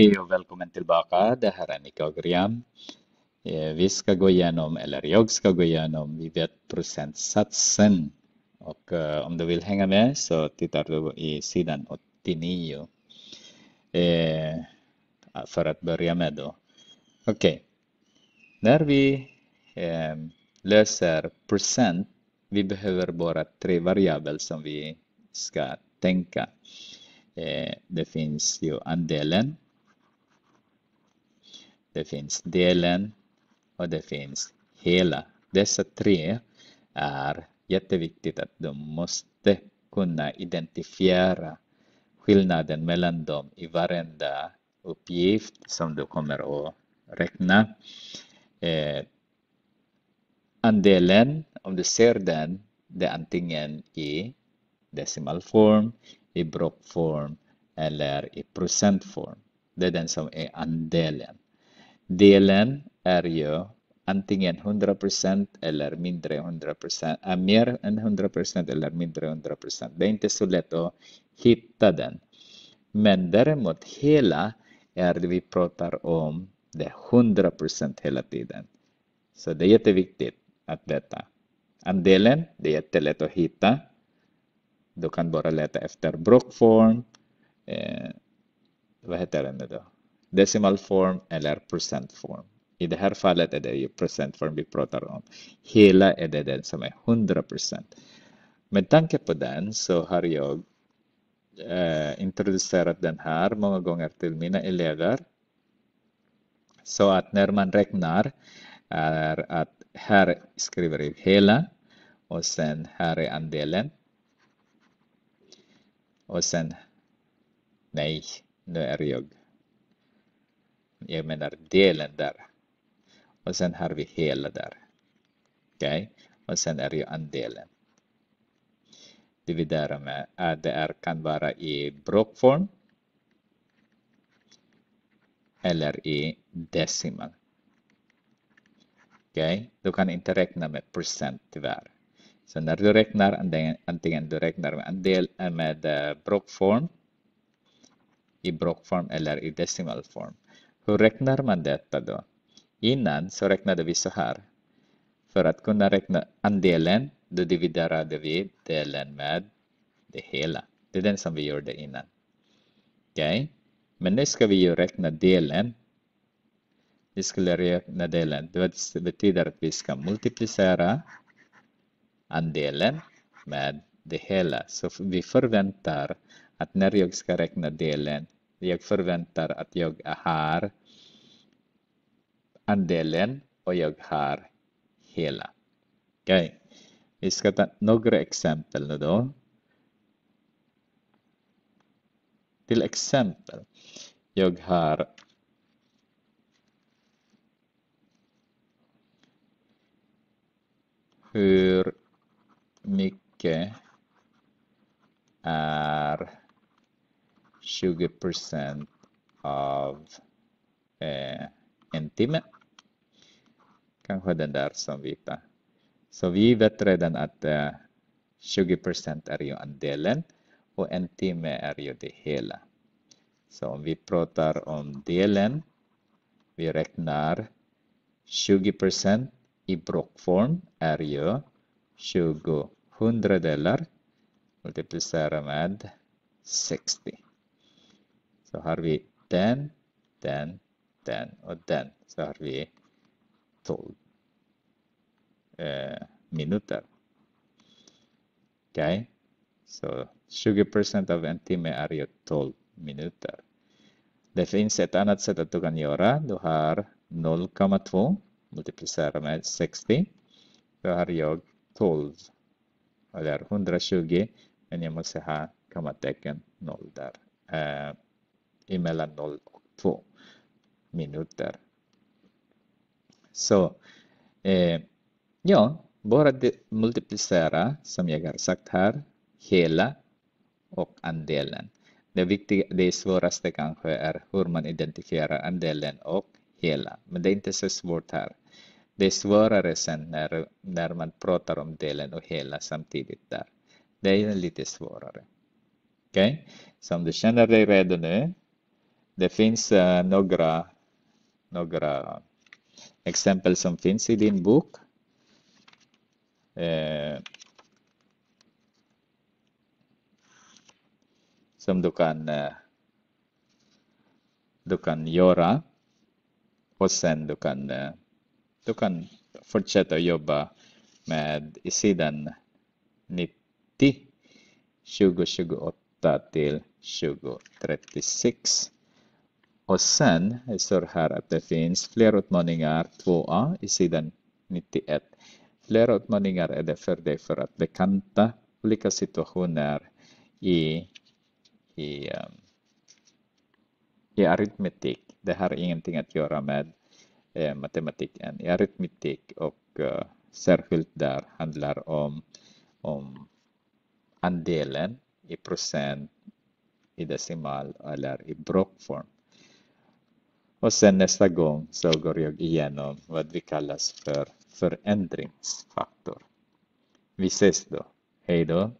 Hej och välkommen tillbaka. Det här är Nika och Griam. Vi ska gå igenom, eller jag ska gå igenom, vi vet procentsatsen. Och eh, om du vill hänga med så tittar du i sidan 89. Eh, för att börja med då. Okej. Okay. När vi eh, löser procent, vi behöver bara tre variabler som vi ska tänka. det finns ju andelen, det finns delen och det finns hela. Dessa tre är jätteviktigt att de måste kunna identifiera skillnaden mellan dem i varenda uppgift som du kommer att räkna. Eh, andelen, om du ser den, det är antingen i decimalform, i blockform eller i procentform. Det är den som är andelen delen är ju antingen 100% eller mindre 100%, äh, mer än 100% eller mindre 100%. Det är inte så lätt att hitta den. Men däremot hela är det vi pratar om det 100% hela tiden. Så det är jätteviktigt att veta. Andelen, det är jättelätt att hitta. Du kan bara leta efter brukform. Eh, vad heter den då? decimal form eller procentform. I det här fallet är det ju procentform vi pratar om. Hela är det den som är 100%. Med tanke på den så har jag eh, introducerat den här många gånger till mina elever. Så att när man räknar är att här skriver jag hela och sen här är andelen. Och sen, nej, nu är jag jag menar delen där. Och sen har vi hela där. Okej? Okay? Och sen är ju andelen. Det vi där med är, det är, kan vara i blockform eller i decimal. Okej? Okay? Du kan inte räkna med procent tyvärr. Så när du räknar, antingen du räknar med andel eh, med eh, blockform i blockform eller i decimalform. Hur räknar man detta då? Innan så räknade vi så här. För att kunna räkna andelen, då dividerade vi delen med det hela. Det är den som vi gjorde innan. Okay? Men nu ska vi ju räkna delen. Vi skulle räkna delen. Det betyder att vi ska multiplicera andelen med det hela. Så vi förväntar att när jag ska räkna delen jag förväntar att jag har andelen och jag har hela. okay. vi ska ta några exempel nu då. Till exempel, jag har hur 20 av eh, en timme. Kanske den där som vi tar. Så vi vet redan att 20 eh, är ju andelen och en timme är ju det hela. Så om vi pratar om delen, vi räknar 20 i blockform är ju 20 hundradelar multiplicerat med 60. Så har vi den, den, den och den. Så har vi 12 eh, minuter. Okej, okay. så 20 av en timme är ju 12 minuter. Det finns ett annat sätt att du kan göra. Du har 0,2 multiplicera med 60. Då har jag 12 eller 120 men jag måste ha kommatecken 0 där. Eh, emellan 0 och 2 minuter. Så eh, ja, bara multiplicera som jag har sagt här, hela och andelen. Det, viktiga, det svåraste kanske är hur man identifierar andelen och hela, men det är inte så svårt här. Det är svårare sen när, när man pratar om delen och hela samtidigt där. Det är lite svårare. Okej, okay? så om du känner dig redo nu det finns uh, några, några exempel som finns i din bok. Uh, som du kan, uh, du kan göra och sen du kan, du kan fortsätta jobba med i sidan 90 2028 till 2036. Och sen det står här att det finns fler utmaningar 2a i sidan 91. Fler utmaningar är det för dig för att bekanta olika situationer i, i, eh, i aritmetik. Det har ingenting att göra med eh, matematik än. I aritmetik och eh, särskilt där handlar om, om andelen i procent, i decimal eller i blockform. Och sen nästa gång så går jag igenom vad vi kallas för förändringsfaktor. Vi ses då. Hej då!